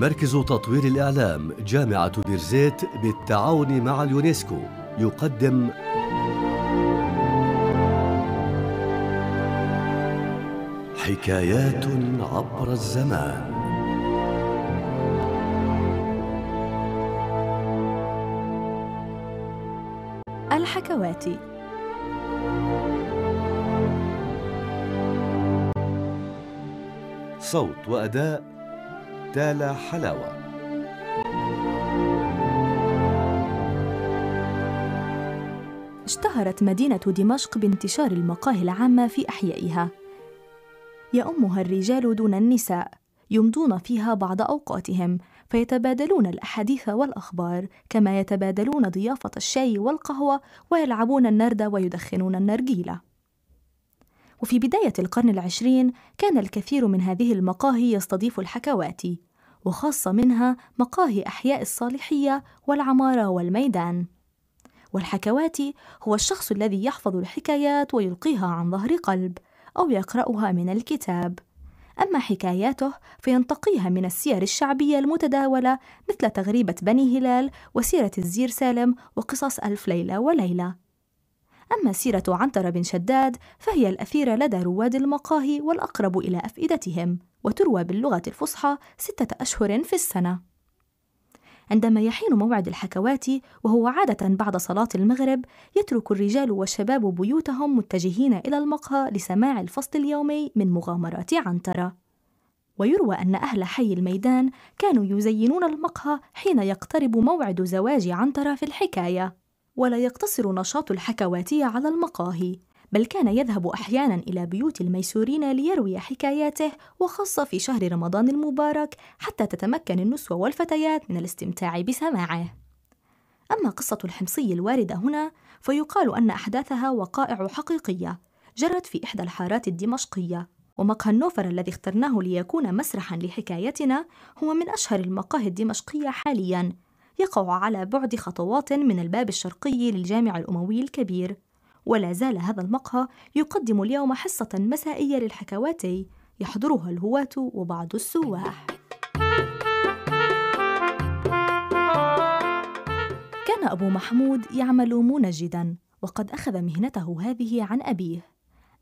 مركز تطوير الإعلام جامعة بيرزيت بالتعاون مع اليونسكو يقدم حكايات عبر الزمان الحكواتي صوت وأداء دال حلاوه اشتهرت مدينة دمشق بانتشار المقاهي العامة في أحيائها. يأمها الرجال دون النساء، يمضون فيها بعض أوقاتهم، فيتبادلون الأحاديث والأخبار، كما يتبادلون ضيافة الشاي والقهوة، ويلعبون النرد ويدخنون النرجيلة. وفي بداية القرن العشرين كان الكثير من هذه المقاهي يستضيف الحكواتي وخاصة منها مقاهي أحياء الصالحية والعمارة والميدان والحكواتي هو الشخص الذي يحفظ الحكايات ويلقيها عن ظهر قلب أو يقرأها من الكتاب أما حكاياته فينتقيها من السير الشعبية المتداولة مثل تغريبة بني هلال وسيرة الزير سالم وقصص ألف ليلة وليلة أما سيرة عنتر بن شداد فهي الأثيرة لدى رواد المقاهي والأقرب إلى أفئدتهم وتروى باللغة الفصحى ستة أشهر في السنة. عندما يحين موعد الحكوات وهو عادة بعد صلاة المغرب يترك الرجال والشباب بيوتهم متجهين إلى المقهى لسماع الفصل اليومي من مغامرات عنترة ويروى أن أهل حي الميدان كانوا يزينون المقهى حين يقترب موعد زواج عنترة في الحكاية ولا يقتصر نشاط الحكواتي على المقاهي بل كان يذهب أحيانا إلى بيوت الميسورين ليروي حكاياته وخاصة في شهر رمضان المبارك حتى تتمكن النسوة والفتيات من الاستمتاع بسماعه أما قصة الحمصي الواردة هنا فيقال أن أحداثها وقائع حقيقية جرت في إحدى الحارات الدمشقية ومقهى النوفر الذي اخترناه ليكون مسرحا لحكايتنا هو من أشهر المقاهي الدمشقية حاليا يقع على بعد خطوات من الباب الشرقي للجامع الأموي الكبير ولا زال هذا المقهى يقدم اليوم حصة مسائية للحكواتي يحضرها الهواة وبعض السواح كان أبو محمود يعمل منجدا وقد أخذ مهنته هذه عن أبيه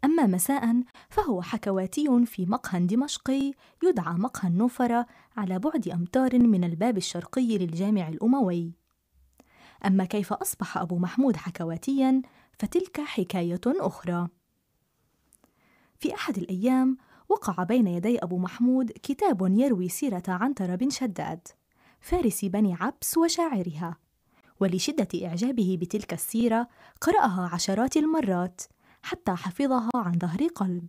أما مساء فهو حكواتي في مقهى دمشقي يدعى مقهى النوفرة على بعد أمتار من الباب الشرقي للجامع الأموي أما كيف أصبح أبو محمود حكواتيا فتلك حكاية أخرى. في أحد الأيام وقع بين يدي أبو محمود كتاب يروي سيرة عنتر بن شداد فارس بني عبس وشاعرها ولشدة إعجابه بتلك السيرة قرأها عشرات المرات حتى حفظها عن ظهر قلب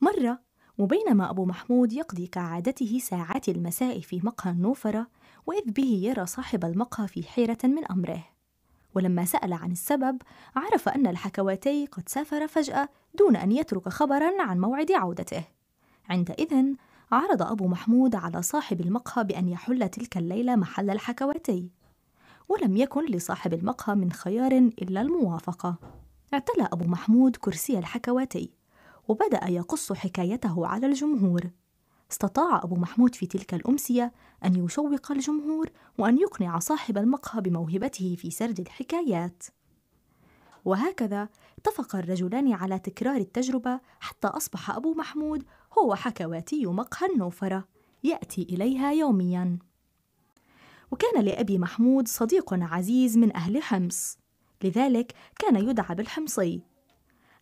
مرة وبينما أبو محمود يقضي كعادته ساعات المساء في مقهى النوفرة وإذ به يرى صاحب المقهى في حيرة من أمره ولما سأل عن السبب عرف أن الحكواتي قد سافر فجأة دون أن يترك خبرا عن موعد عودته عندئذ عرض أبو محمود على صاحب المقهى بأن يحل تلك الليلة محل الحكواتي ولم يكن لصاحب المقهى من خيار إلا الموافقة اعتلى أبو محمود كرسي الحكواتي وبدأ يقص حكايته على الجمهور استطاع أبو محمود في تلك الأمسية أن يشوق الجمهور وأن يقنع صاحب المقهى بموهبته في سرد الحكايات. وهكذا اتفق الرجلان على تكرار التجربة حتى أصبح أبو محمود هو حكواتي مقهى النوفرة يأتي إليها يومياً. وكان لأبي محمود صديق عزيز من أهل حمص، لذلك كان يدعى بالحمصي.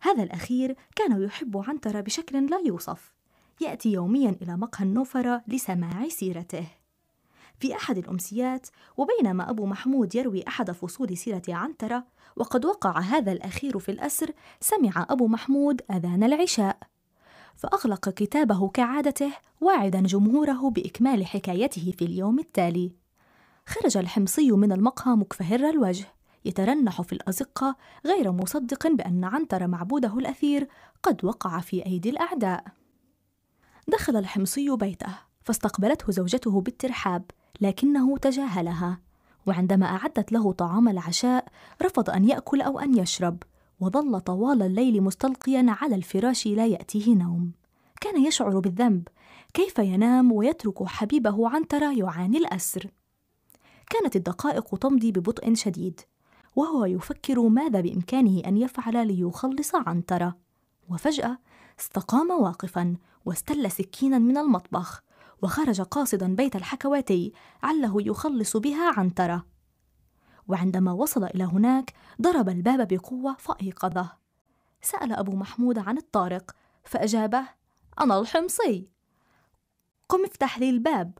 هذا الأخير كان يحب عنترة بشكل لا يوصف، يأتي يوميا إلى مقهى النوفرة لسماع سيرته في أحد الأمسيات وبينما أبو محمود يروي أحد فصول سيرة عنترة وقد وقع هذا الأخير في الأسر سمع أبو محمود أذان العشاء فأغلق كتابه كعادته واعدا جمهوره بإكمال حكايته في اليوم التالي خرج الحمصي من المقهى مكفهر الوجه يترنح في الأزقة غير مصدق بأن عنتر معبوده الأثير قد وقع في أيدي الأعداء دخل الحمصي بيته فاستقبلته زوجته بالترحاب لكنه تجاهلها وعندما أعدت له طعام العشاء رفض أن يأكل أو أن يشرب وظل طوال الليل مستلقيا على الفراش لا يأتيه نوم كان يشعر بالذنب كيف ينام ويترك حبيبه عنترة يعاني الأسر كانت الدقائق تمضي ببطء شديد وهو يفكر ماذا بإمكانه أن يفعل ليخلص عنترة وفجأة استقام واقفا واستل سكينا من المطبخ وخرج قاصدا بيت الحكواتي عله يخلص بها عنترة وعندما وصل إلى هناك ضرب الباب بقوة فأيقظه سأل أبو محمود عن الطارق فأجابه أنا الحمصي قم افتح لي الباب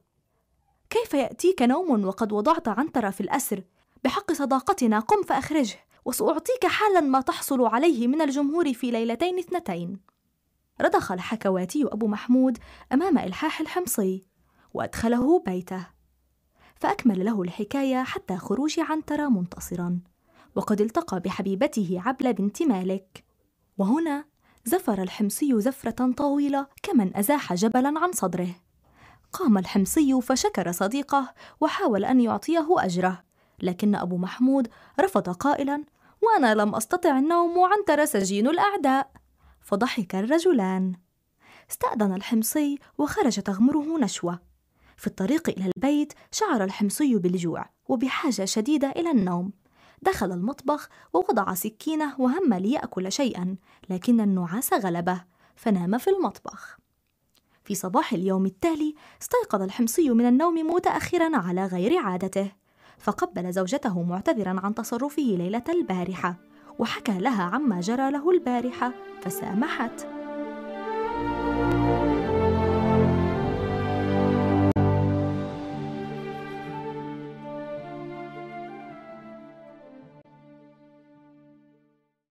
كيف يأتيك نوم وقد وضعت عنترة في الأسر بحق صداقتنا قم فأخرجه وسأعطيك حالا ما تحصل عليه من الجمهور في ليلتين اثنتين رضخ الحكواتي أبو محمود أمام إلحاح الحمصي وأدخله بيته فأكمل له الحكاية حتى خروج عنترة منتصرا وقد التقى بحبيبته عبلة بنت مالك وهنا زفر الحمصي زفرة طويلة كمن أزاح جبلا عن صدره قام الحمصي فشكر صديقه وحاول أن يعطيه أجره لكن أبو محمود رفض قائلا وأنا لم أستطع النوم عنتر سجين الأعداء فضحك الرجلان استأذن الحمصي وخرج تغمره نشوة في الطريق إلى البيت شعر الحمصي بالجوع وبحاجة شديدة إلى النوم دخل المطبخ ووضع سكينه وهم ليأكل شيئا لكن النعاس غلبه فنام في المطبخ في صباح اليوم التالي استيقظ الحمصي من النوم متأخرا على غير عادته فقبل زوجته معتذرا عن تصرفه ليلة البارحة وحكى لها عما جرى له البارحة فسامحت